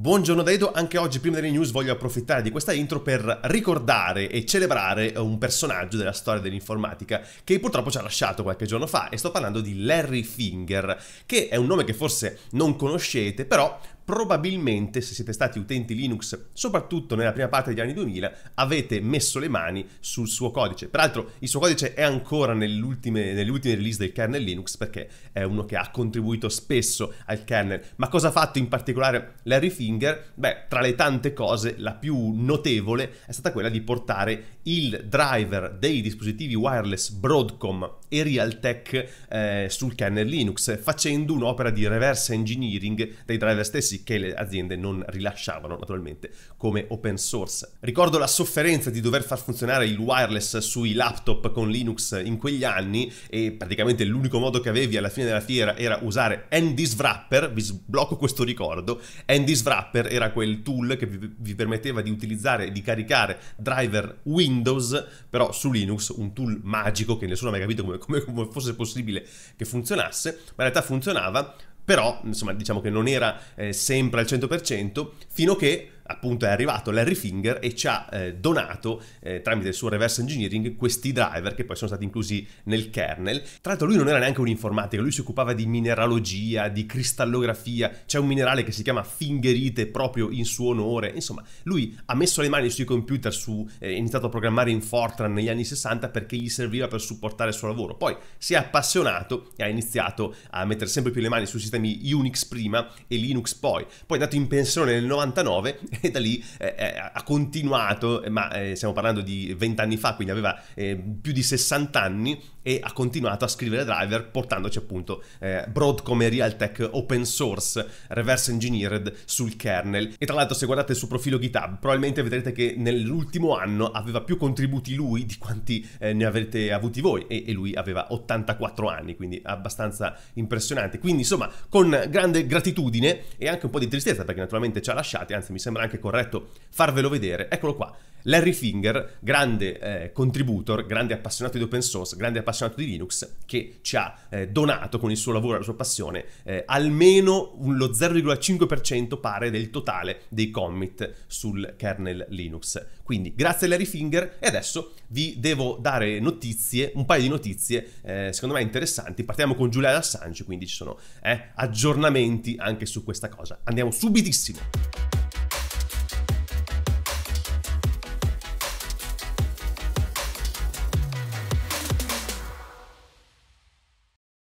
Buongiorno Dedo, anche oggi prima delle news voglio approfittare di questa intro per ricordare e celebrare eh, un personaggio della storia dell'informatica che purtroppo ci ha lasciato qualche giorno fa e sto parlando di Larry Finger, che è un nome che forse non conoscete, però probabilmente se siete stati utenti Linux, soprattutto nella prima parte degli anni 2000, avete messo le mani sul suo codice. Peraltro il suo codice è ancora nelle ultime release del kernel Linux perché è uno che ha contribuito spesso al kernel. Ma cosa ha fatto in particolare Larry Finger? Beh, tra le tante cose, la più notevole è stata quella di portare il driver dei dispositivi wireless Broadcom e Realtek eh, sul kernel Linux, facendo un'opera di reverse engineering dei driver stessi che le aziende non rilasciavano naturalmente come open source. Ricordo la sofferenza di dover far funzionare il wireless sui laptop con Linux in quegli anni e praticamente l'unico modo che avevi alla fine della fiera era usare Andy's Wrapper, vi sblocco questo ricordo, Andy's Wrapper era quel tool che vi, vi permetteva di utilizzare e di caricare driver Windows Windows, però su Linux un tool magico che nessuno ha mai capito come, come, fosse possibile che funzionasse, ma in realtà funzionava, però insomma diciamo che non era eh, sempre al 100% fino a che appunto è arrivato Larry Finger e ci ha eh, donato eh, tramite il suo reverse engineering questi driver che poi sono stati inclusi nel kernel. Tra l'altro lui non era neanche un informatico, lui si occupava di mineralogia, di cristallografia, c'è un minerale che si chiama fingerite proprio in suo onore, insomma lui ha messo le mani sui computer, su, ha eh, iniziato a programmare in Fortran negli anni 60 perché gli serviva per supportare il suo lavoro, poi si è appassionato e ha iniziato a mettere sempre più le mani su sistemi Unix prima e Linux poi, poi è andato in pensione nel 99 e da lì eh, eh, ha continuato, eh, ma stiamo parlando di vent'anni fa, quindi aveva più di 60 anni e ha continuato a scrivere driver portandoci appunto eh, broad come Realtek open source reverse engineered sul kernel e tra l'altro se guardate il suo profilo GitHub probabilmente vedrete che nell'ultimo anno aveva più contributi lui di quanti eh, ne avete avuti voi e, e, lui aveva 84 anni quindi abbastanza impressionante quindi insomma con grande gratitudine e anche un po' di tristezza perché naturalmente ci ha lasciati anzi mi sembra anche corretto farvelo vedere eccolo qua Larry Finger, grande eh, contributor, grande appassionato di open source, grande appassionato di Linux, che ci ha eh, donato con il suo lavoro e la sua passione eh, almeno lo 0,5% pare del totale dei commit sul kernel Linux. Quindi grazie Larry Finger e adesso vi devo dare notizie, un paio di notizie eh, secondo me interessanti. Partiamo con Giulia Assange, quindi ci sono eh, aggiornamenti anche su questa cosa. Andiamo subitissimo.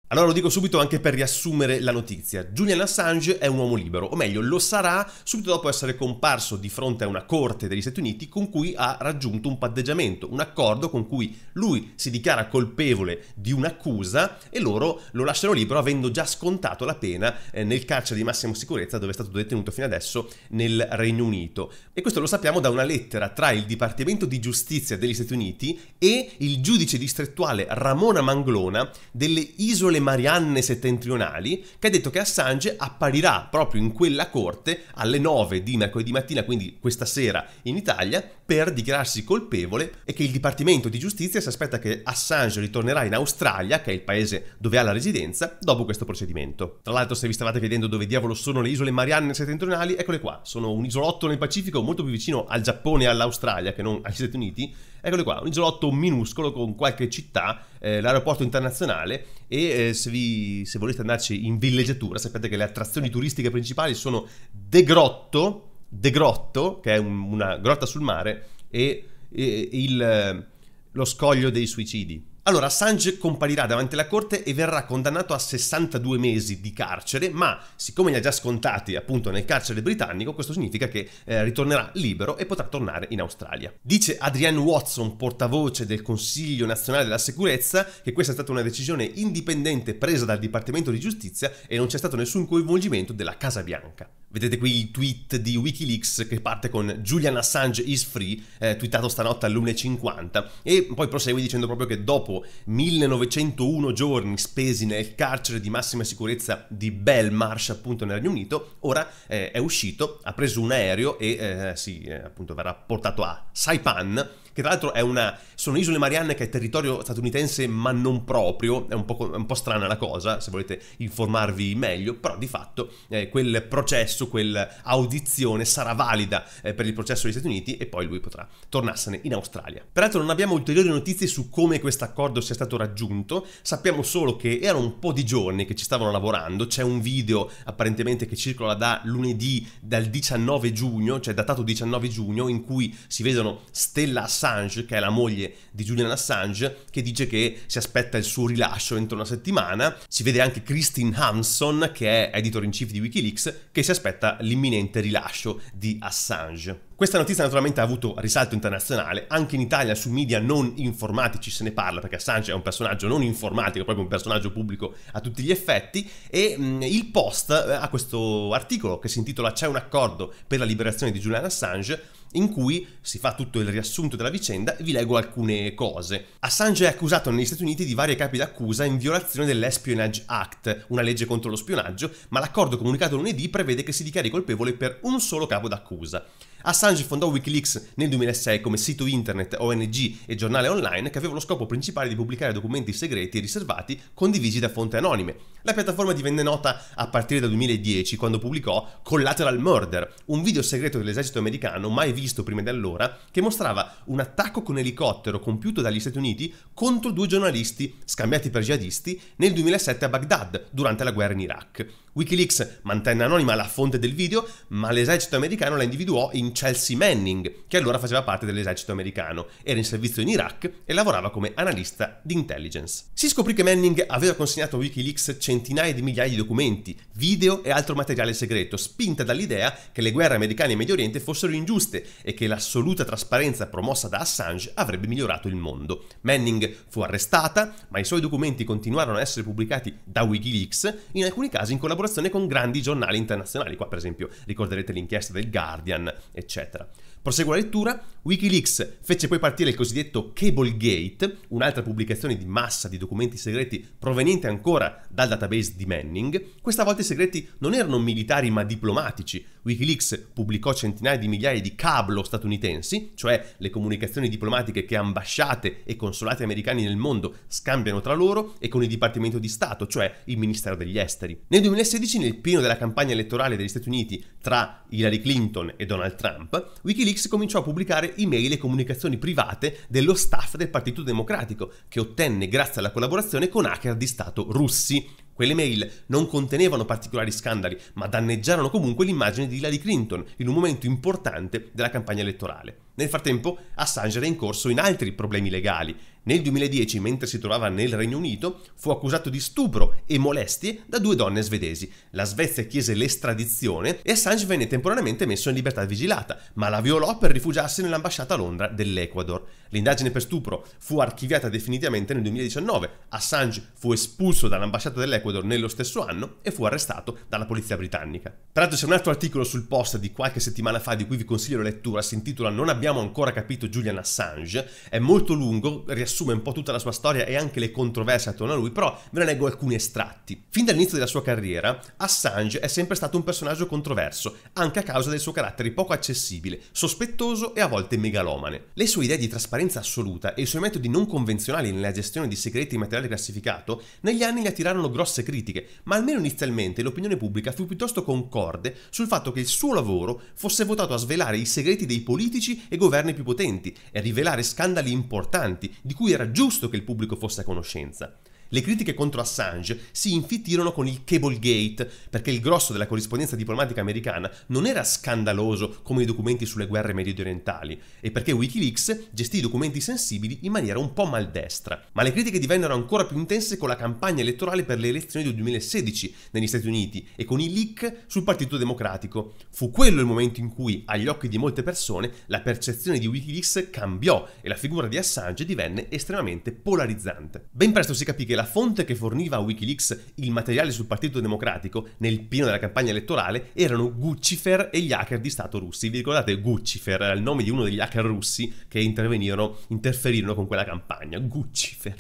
Allora lo dico subito anche per riassumere la notizia. Julian Assange è un uomo libero, o meglio lo sarà subito dopo essere comparso di fronte a una corte degli Stati Uniti con cui ha raggiunto un paddeggiamento, un accordo con cui lui si dichiara colpevole di un'accusa e loro lo lasciano libero avendo già scontato la pena eh, nel carcere di massima sicurezza dove è stato detenuto fino adesso nel Regno Unito. E questo lo sappiamo da una lettera tra il Dipartimento di Giustizia degli Stati Uniti e il giudice distrettuale Ramona Manglona delle isole marianne settentrionali, che ha detto che Assange apparirà proprio in quella corte alle 9 di mercoledì mattina, quindi questa sera in Italia, per dichiararsi colpevole e che il Dipartimento di Giustizia si aspetta che Assange ritornerà in Australia, che è il paese dove ha la residenza, dopo questo procedimento. Tra l'altro, se vi stavate chiedendo dove diavolo sono le isole Marianne settentrionali, eccole qua, sono un isolotto nel Pacifico molto più vicino al Giappone e all'Australia che non agli Stati Uniti Eccolo qua, un isolotto minuscolo con qualche città, eh, l'aeroporto internazionale e eh, se, vi, se volete andarci in villeggiatura sapete che le attrazioni turistiche principali sono De Grotto, De Grotto che è un, una grotta sul mare e, e il, lo scoglio dei suicidi allora, Assange comparirà davanti alla corte e verrà condannato a 62 mesi di carcere, ma siccome li ha già scontati appunto nel carcere britannico, questo significa che eh, ritornerà libero e potrà tornare in Australia. Dice Adrian Watson, portavoce del Consiglio nazionale della sicurezza, che questa è stata una decisione indipendente presa dal Dipartimento di Giustizia e non c'è stato nessun coinvolgimento della Casa Bianca. Vedete qui i tweet di Wikileaks che parte con Julian Assange is free, eh, twittato stanotte all'1.50, e poi prosegue dicendo proprio che dopo 1901 giorni spesi nel carcere di massima sicurezza di Belmarsh appunto nel Regno Unito, ora eh, è uscito, ha preso un aereo e eh, si, eh, appunto verrà portato a Saipan che tra l'altro è una, sono isole Marianne che è territorio statunitense ma non proprio, è un po', è un po strana la cosa se volete informarvi meglio, però di fatto eh, quel processo, quell'audizione sarà valida eh, per il processo degli Stati Uniti e poi lui potrà tornarsene in Australia. Peraltro non abbiamo ulteriori notizie su come questo accordo sia stato raggiunto, sappiamo solo che erano un po' di giorni che ci stavano lavorando, c'è un video apparentemente che circola da lunedì dal 19 giugno, cioè datato 19 giugno, in cui si vedono Stella Assad Assange, che è la moglie di Julian Assange, che dice che si aspetta il suo rilascio entro una settimana. Si vede anche Christine Hanson, che è editor in chief di Wikileaks, che si aspetta l'imminente rilascio di Assange. Questa notizia naturalmente ha avuto risalto internazionale, anche in Italia sui media non informatici se ne parla perché Assange è un personaggio non informatico, è proprio un personaggio pubblico a tutti gli effetti e mh, il Post eh, ha questo articolo che si intitola C'è un accordo per la liberazione di Julian Assange in cui si fa tutto il riassunto della vicenda e vi leggo alcune cose. Assange è accusato negli Stati Uniti di vari capi d'accusa in violazione dell'Espionage Act, una legge contro lo spionaggio, ma l'accordo comunicato lunedì prevede che si dichiari colpevole per un solo capo d'accusa. Assange fondò Wikileaks nel 2006 come sito internet, ONG e giornale online che aveva lo scopo principale di pubblicare documenti segreti e riservati condivisi da fonti anonime. La piattaforma divenne nota a partire dal 2010 quando pubblicò Collateral Murder, un video segreto dell'esercito americano mai visto visto prima di allora che mostrava un attacco con elicottero compiuto dagli Stati Uniti contro due giornalisti scambiati per jihadisti nel 2007 a Baghdad durante la guerra in Iraq. Wikileaks mantenne anonima la fonte del video, ma l'esercito americano la individuò in Chelsea Manning, che allora faceva parte dell'esercito americano, era in servizio in Iraq e lavorava come analista di intelligence. Si scoprì che Manning aveva consegnato a Wikileaks centinaia di migliaia di documenti, video e altro materiale segreto, spinta dall'idea che le guerre americane in Medio Oriente fossero ingiuste e che l'assoluta trasparenza promossa da Assange avrebbe migliorato il mondo. Manning fu arrestata, ma i suoi documenti continuarono a essere pubblicati da Wikileaks, in alcuni casi in collaborazione con grandi giornali internazionali, qua per esempio ricorderete l'inchiesta del Guardian, eccetera. Prosegue la lettura, Wikileaks fece poi partire il cosiddetto Cablegate, un'altra pubblicazione di massa di documenti segreti proveniente ancora dal database di Manning. Questa volta i segreti non erano militari ma diplomatici. Wikileaks pubblicò centinaia di migliaia di cablo statunitensi, cioè le comunicazioni diplomatiche che ambasciate e consolati americani nel mondo scambiano tra loro e con il Dipartimento di Stato, cioè il Ministero degli Esteri. Nel 2016, nel pieno della campagna elettorale degli Stati Uniti tra Hillary Clinton e Donald Trump, Wikileaks X cominciò a pubblicare email e comunicazioni private dello staff del Partito Democratico, che ottenne grazie alla collaborazione con hacker di Stato russi. Quelle mail non contenevano particolari scandali, ma danneggiarono comunque l'immagine di Hillary Clinton in un momento importante della campagna elettorale. Nel frattempo, Assange era in corso in altri problemi legali nel 2010, mentre si trovava nel Regno Unito, fu accusato di stupro e molestie da due donne svedesi. La Svezia chiese l'estradizione e Assange venne temporaneamente messo in libertà vigilata, ma la violò per rifugiarsi nell'ambasciata a Londra dell'Ecuador. L'indagine per stupro fu archiviata definitivamente nel 2019. Assange fu espulso dall'ambasciata dell'Ecuador nello stesso anno e fu arrestato dalla polizia britannica. Tra l'altro c'è un altro articolo sul post di qualche settimana fa di cui vi consiglio la lettura, si intitola Non abbiamo ancora capito Julian Assange, è molto lungo, riassume riassume un po' tutta la sua storia e anche le controversie attorno a lui, però ve ne leggo alcuni estratti. Fin dall'inizio della sua carriera, Assange è sempre stato un personaggio controverso, anche a causa del suo carattere poco accessibile, sospettoso e a volte megalomane. Le sue idee di trasparenza assoluta e i suoi metodi non convenzionali nella gestione di segreti e materiale classificato negli anni gli attirarono grosse critiche, ma almeno inizialmente l'opinione pubblica fu piuttosto concorde sul fatto che il suo lavoro fosse votato a svelare i segreti dei politici e governi più potenti e a rivelare scandali importanti di cui cui era giusto che il pubblico fosse a conoscenza. Le critiche contro Assange si infittirono con il Cablegate, perché il grosso della corrispondenza diplomatica americana non era scandaloso come i documenti sulle guerre mediorientali, e perché Wikileaks gestì i documenti sensibili in maniera un po' maldestra. Ma le critiche divennero ancora più intense con la campagna elettorale per le elezioni del 2016 negli Stati Uniti e con i leak sul Partito Democratico. Fu quello il momento in cui, agli occhi di molte persone, la percezione di Wikileaks cambiò e la figura di Assange divenne estremamente polarizzante. Ben presto si capì che la la fonte che forniva a Wikileaks il materiale sul Partito Democratico nel pieno della campagna elettorale erano Guccifer e gli hacker di Stato russi. Vi ricordate Guccifer? Era il nome di uno degli hacker russi che intervenirono, interferirono con quella campagna. Guccifer.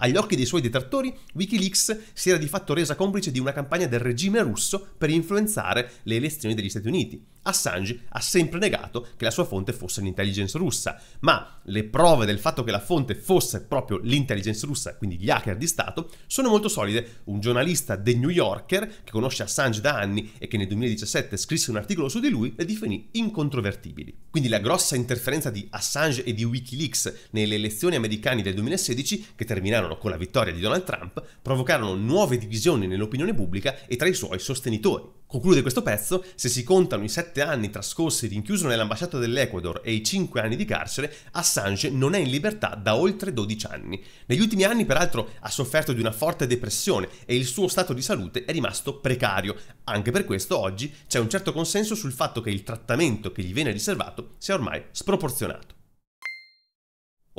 Agli occhi dei suoi detrattori, Wikileaks si era di fatto resa complice di una campagna del regime russo per influenzare le elezioni degli Stati Uniti. Assange ha sempre negato che la sua fonte fosse l'intelligence russa, ma le prove del fatto che la fonte fosse proprio l'intelligence russa, quindi gli hacker di Stato, sono molto solide. Un giornalista The New Yorker, che conosce Assange da anni e che nel 2017 scrisse un articolo su di lui, le definì incontrovertibili. Quindi la grossa interferenza di Assange e di Wikileaks nelle elezioni americane del 2016, che terminarono con la vittoria di Donald Trump, provocarono nuove divisioni nell'opinione pubblica e tra i suoi sostenitori. Conclude questo pezzo, se si contano i sette anni trascorsi rinchiuso nell'ambasciata dell'Ecuador e i cinque anni di carcere, Assange non è in libertà da oltre 12 anni. Negli ultimi anni, peraltro, ha sofferto di una forte depressione e il suo stato di salute è rimasto precario. Anche per questo oggi c'è un certo consenso sul fatto che il trattamento che gli viene riservato sia ormai sproporzionato.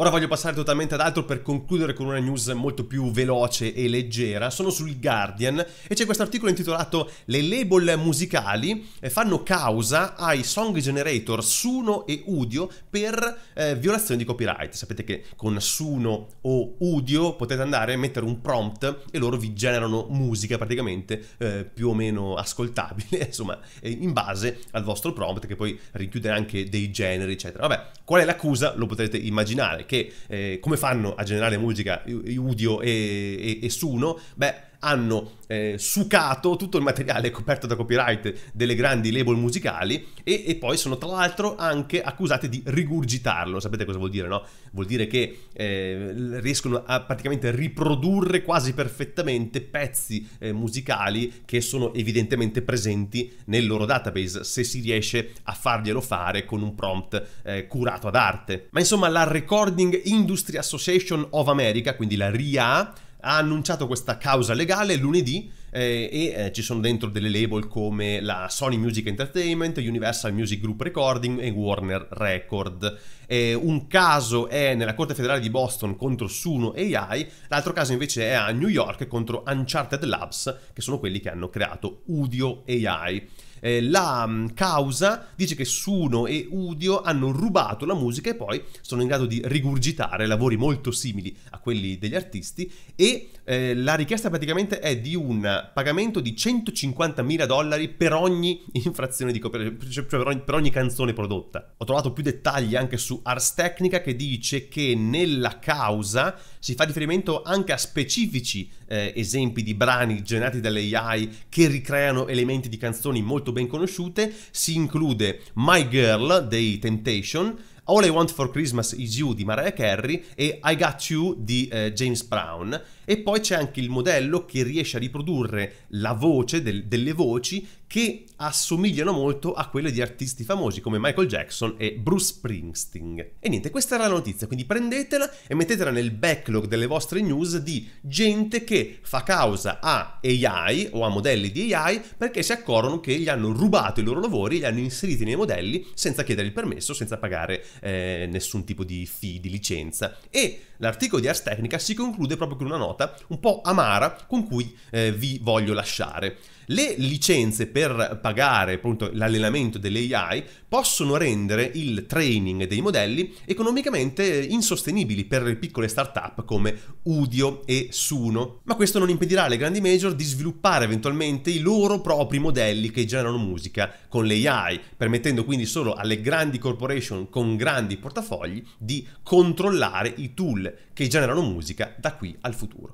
Ora voglio passare totalmente ad altro per concludere con una news molto più veloce e leggera. Sono sul Guardian e c'è questo articolo intitolato Le label musicali eh, fanno causa ai song generator Suno e Udio per eh, violazione di copyright. Sapete che con Suno o Udio potete andare a mettere un prompt e loro vi generano musica praticamente eh, più o meno ascoltabile, insomma, eh, in base al vostro prompt che poi richiude anche dei generi, eccetera. Vabbè, qual è l'accusa? Lo potrete immaginare perché eh, come fanno a generare musica Udio e, e, e Suno? Beh hanno eh, sucato tutto il materiale coperto da copyright delle grandi label musicali e, e poi sono tra l'altro anche accusate di rigurgitarlo. Sapete cosa vuol dire, no? Vuol dire che eh, riescono a praticamente riprodurre quasi perfettamente pezzi eh, musicali che sono evidentemente presenti nel loro database se si riesce a farglielo fare con un prompt eh, curato ad arte. Ma insomma la Recording Industry Association of America, quindi la RIA, ha annunciato questa causa legale lunedì eh, e eh, ci sono dentro delle label come la Sony Music Entertainment, Universal Music Group Recording e Warner Record. Eh, un caso è nella Corte federale di Boston contro Suno AI, l'altro caso invece è a New York contro Uncharted Labs, che sono quelli che hanno creato Udio AI. Eh, la mm, causa dice che Suno e Udio hanno rubato la musica e poi sono in grado di rigurgitare lavori molto simili a quelli degli artisti e eh, la richiesta praticamente è di un pagamento di 150.000 dollari per ogni infrazione di copyright, cioè per ogni, per ogni canzone prodotta. Ho trovato più dettagli anche su Ars Technica che dice che nella causa si fa riferimento anche a specifici eh, esempi di brani generati dalle AI che ricreano elementi di canzoni molto ben conosciute, si include My Girl dei Temptation, All I Want for Christmas Is You di Mariah Carey e I Got You di eh, James Brown. E poi c'è anche il modello che riesce a riprodurre la voce del, delle voci che assomigliano molto a quelle di artisti famosi come Michael Jackson e Bruce Springsteen. E niente, questa era la notizia, quindi prendetela e mettetela nel backlog delle vostre news di gente che fa causa a AI o a modelli di AI perché si accorgono che gli hanno rubato i loro lavori, li hanno inseriti nei modelli senza chiedere il permesso, senza pagare eh, nessun tipo di fee, di licenza. E l'articolo di Ars Technica si conclude proprio con una nota un po' amara con cui eh, vi voglio lasciare. Le licenze per pagare appunto, l'allenamento delle AI possono rendere il training dei modelli economicamente insostenibili per le piccole start-up come Udio e Suno, ma questo non impedirà alle grandi major di sviluppare eventualmente i loro propri modelli che generano musica con le AI, permettendo quindi solo alle grandi corporation con grandi portafogli di controllare i tool che generano musica da qui al futuro.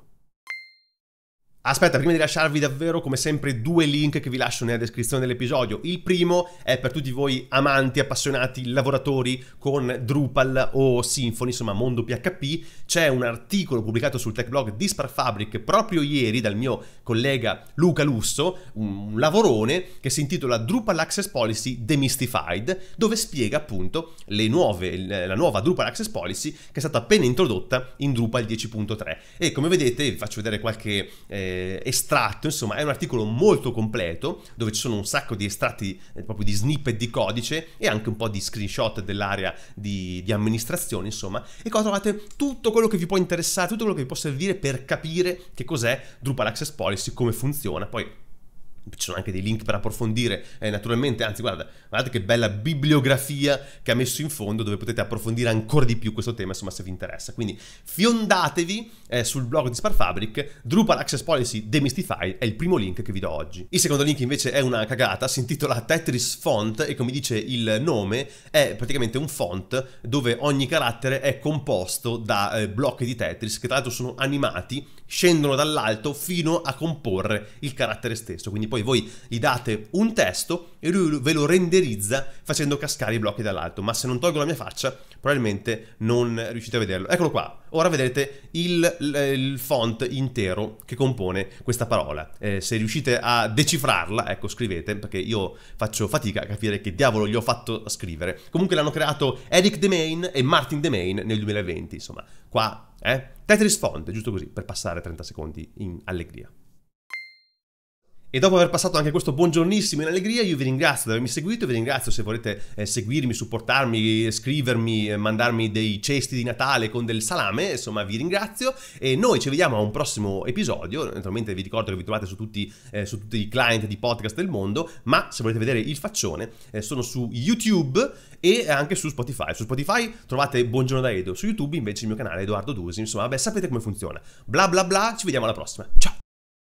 Aspetta, prima di lasciarvi davvero, come sempre, due link che vi lascio nella descrizione dell'episodio. Il primo è per tutti voi amanti, appassionati, lavoratori con Drupal o Symfony, insomma mondo PHP. C'è un articolo pubblicato sul tech blog di Sparfabric proprio ieri dal mio collega Luca Lusso, un lavorone che si intitola Drupal Access Policy Demystified, dove spiega appunto nuove, la nuova Drupal Access Policy che è stata appena introdotta in Drupal 10.3. E come vedete, vi faccio vedere qualche... Eh, eh, estratto, insomma è un articolo molto completo dove ci sono un sacco di estratti eh, proprio di snippet di codice e anche un po' di screenshot dell'area di, di amministrazione, insomma, e qua trovate tutto quello che vi può interessare, tutto quello che vi può servire per capire che cos'è Drupal Access Policy, come funziona, poi ci sono anche dei link per approfondire eh, naturalmente, anzi guarda, guardate che bella bibliografia che ha messo in fondo dove potete approfondire ancora di più questo tema insomma se vi interessa, quindi fiondatevi eh, sul blog di Sparfabric, Drupal Access Policy Demystified è il primo link che vi do oggi. Il secondo link invece è una cagata, si intitola Tetris Font e come dice il nome è praticamente un font dove ogni carattere è composto da eh, blocchi di Tetris che tra l'altro sono animati scendono dall'alto fino a comporre il carattere stesso. Quindi poi voi gli date un testo e lui ve lo renderizza facendo cascare i blocchi dall'alto. Ma se non tolgo la mia faccia, probabilmente non riuscite a vederlo. Eccolo qua. Ora vedrete il, il font intero che compone questa parola. Eh, se riuscite a decifrarla, ecco, scrivete, perché io faccio fatica a capire che diavolo gli ho fatto scrivere. Comunque l'hanno creato Eric De e Martin De nel 2020, insomma, qua eh? Tetris Font, giusto così, per passare 30 secondi in allegria. E dopo aver passato anche questo buongiornissimo in allegria, io vi ringrazio di avermi seguito, vi ringrazio se volete eh, seguirmi, supportarmi, scrivermi, eh, mandarmi dei cesti di Natale con del salame, insomma vi ringrazio e noi ci vediamo a un prossimo episodio, naturalmente vi ricordo che vi trovate su tutti, eh, su tutti i client di podcast del mondo, ma se volete vedere il faccione eh, sono su YouTube e anche su Spotify, su Spotify trovate Buongiorno da Edo, su YouTube invece il mio canale Edoardo Dusi, insomma beh sapete come funziona, bla bla bla, ci vediamo alla prossima, ciao!